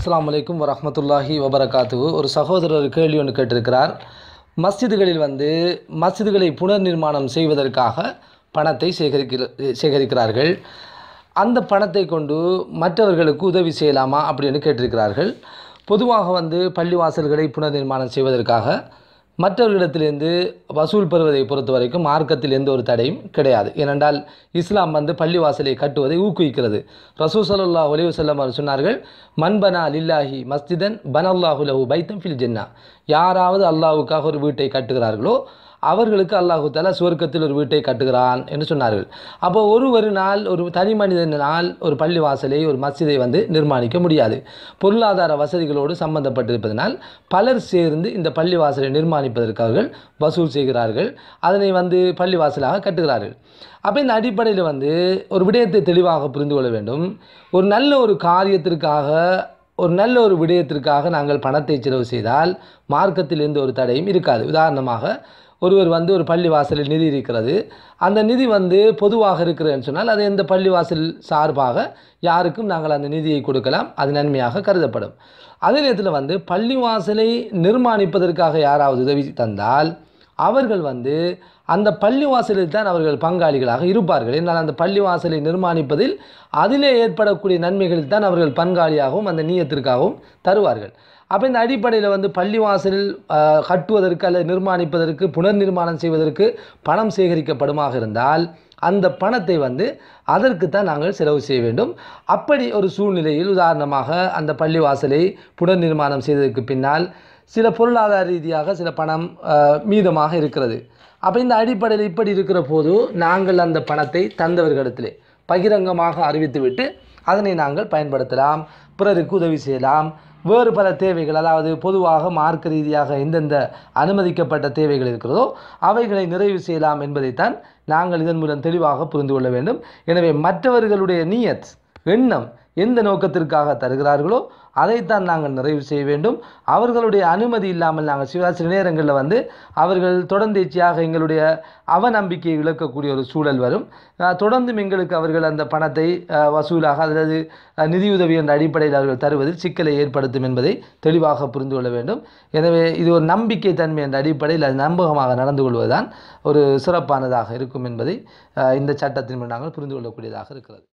அஸ்லாம் வலைக்கம் வரமத்துல்லாஹி வபரகாத்து ஒரு சகோதரர் கேள்வி ஒன்று கேட்டிருக்கிறார் மஸ்ஜிதுகளில் வந்து மஸ்ஜிதுகளை புனர் நிர்மாணம் செய்வதற்காக பணத்தை சேகரிக்கிற சேகரிக்கிறார்கள் அந்த பணத்தை கொண்டு மற்றவர்களுக்கு உதவி செய்யலாமா அப்படின்னு கேட்டிருக்கிறார்கள் பொதுவாக வந்து பள்ளிவாசல்களை புனர் நிர்மாணம் செய்வதற்காக மற்றவர்களிடத்திலிருந்து வசூல் பெறுவதை பொறுத்த வரைக்கும் மார்க்கத்தில் எந்த ஒரு தடையும் கிடையாது ஏனென்றால் இஸ்லாம் வந்து பள்ளிவாசலை கட்டுவதை ஊக்குவிக்கிறது ரசூ சலுல்லா ஒலிவு செல்லம் அவர் சொன்னார்கள் மண்பனா லில்லாஹி மஸ்திதன் பனல்லாஹுலஹு பைத்தம் ஃபில் ஜென்னா யாராவது அல்லாவுக்காக ஒரு வீட்டை கட்டுகிறார்களோ அவர்களுக்கு அல்லாஹு தலா சுவர்க்கத்தில் ஒரு வீட்டை கட்டுகிறான் என்று சொன்னார்கள் அப்போ ஒரு ஒரு நாள் ஒரு தனி மனிதனால் ஒரு பள்ளி வாசலை ஒரு மசிதை வந்து நிர்மாணிக்க முடியாது பொருளாதார வசதிகளோடு சம்பந்தப்பட்டிருப்பதனால் பலர் சேர்ந்து இந்த பள்ளி வாசலை நிர்மாணிப்பதற்காக வசூல் செய்கிறார்கள் அதனை வந்து பள்ளி வாசலாக கட்டுகிறார்கள் அப்போ இந்த அடிப்படையில் வந்து ஒரு விடயத்தை தெளிவாக புரிந்து கொள்ள வேண்டும் ஒரு நல்ல ஒரு காரியத்திற்காக ஒரு நல்ல ஒரு விடயத்திற்காக நாங்கள் பணத்தை செலவு செய்தால் மார்க்கத்தில் எந்த ஒரு தடையும் இருக்காது உதாரணமாக ஒருவர் வந்து ஒரு பள்ளி வாசலில் நிதி இருக்கிறது அந்த நிதி வந்து பொதுவாக இருக்கிறேன்னு சொன்னால் அது எந்த பள்ளி வாசல் சார்பாக யாருக்கும் நாங்கள் அந்த நிதியை கொடுக்கலாம் அது நன்மையாக கருதப்படும் அதே நேரத்தில் வந்து பள்ளி வாசலை நிர்மாணிப்பதற்காக யாராவது உதவி தந்தால் அவர்கள் வந்து அந்த பள்ளிவாசலில் தான் அவர்கள் பங்காளிகளாக இருப்பார்கள் என்னால் அந்த பள்ளிவாசலை நிர்மாணிப்பதில் அதிலே ஏற்படக்கூடிய நன்மைகளில் தான் அவர்கள் பங்காளியாகவும் அந்த நீயத்திற்காகவும் தருவார்கள் அப்போ இந்த அடிப்படையில் வந்து பள்ளிவாசலில் கட்டுவதற்கு அல்லது நிர்மாணிப்பதற்கு புனர் நிர்மாணம் செய்வதற்கு பணம் சேகரிக்கப்படுமாக இருந்தால் அந்த பணத்தை வந்து அதற்கு தான் நாங்கள் செலவு செய்ய வேண்டும் அப்படி ஒரு சூழ்நிலையில் உதாரணமாக அந்த பள்ளிவாசலை புனர் நிர்மாணம் செய்ததற்கு பின்னால் சில பொருளாதார ரீதியாக சில பணம் மீதமாக இருக்கிறது அப்போ இந்த அடிப்படையில் இப்படி இருக்கிற போது நாங்கள் அந்த பணத்தை தந்தவர்களிடத்திலே பகிரங்கமாக அறிவித்துவிட்டு அதனை நாங்கள் பயன்படுத்தலாம் பிறருக்கு உதவி செய்யலாம் வேறு பல தேவைகள் அதாவது பொதுவாக மார்க்க ரீதியாக எந்தெந்த அனுமதிக்கப்பட்ட தேவைகள் இருக்கிறதோ அவைகளை நிறைவு செய்யலாம் என்பதைத்தான் நாங்கள் இதன் மூலம் தெளிவாக புரிந்து கொள்ள வேண்டும் எனவே மற்றவர்களுடைய நீயத் எண்ணம் எந்த நோக்கத்திற்காக தருகிறார்களோ அதைத்தான் நாங்கள் நிறைவு செய்ய வேண்டும் அவர்களுடைய அனுமதி இல்லாமல் நாங்கள் சிவராசி நேரங்களில் வந்து அவர்கள் தொடர்ந்தேச்சியாக எங்களுடைய அவநம்பிக்கையை இழக்கக்கூடிய ஒரு சூழல் வரும் தொடர்ந்தும் எங்களுக்கு அவர்கள் அந்த பணத்தை வசூலாக அல்லது நிதியுதவி என்ற அடிப்படையில் அவர்கள் தருவதில் சிக்கலை ஏற்படுத்தும் என்பதை தெளிவாக புரிந்து கொள்ள வேண்டும் எனவே இது ஒரு நம்பிக்கை தன்மை என்ற அடிப்படையில் அது நம்பகமாக நடந்து கொள்வதுதான் ஒரு சிறப்பானதாக இருக்கும் என்பதை இந்த சட்டத்தின் நாங்கள் புரிந்து கொள்ளக்கூடியதாக இருக்கிறது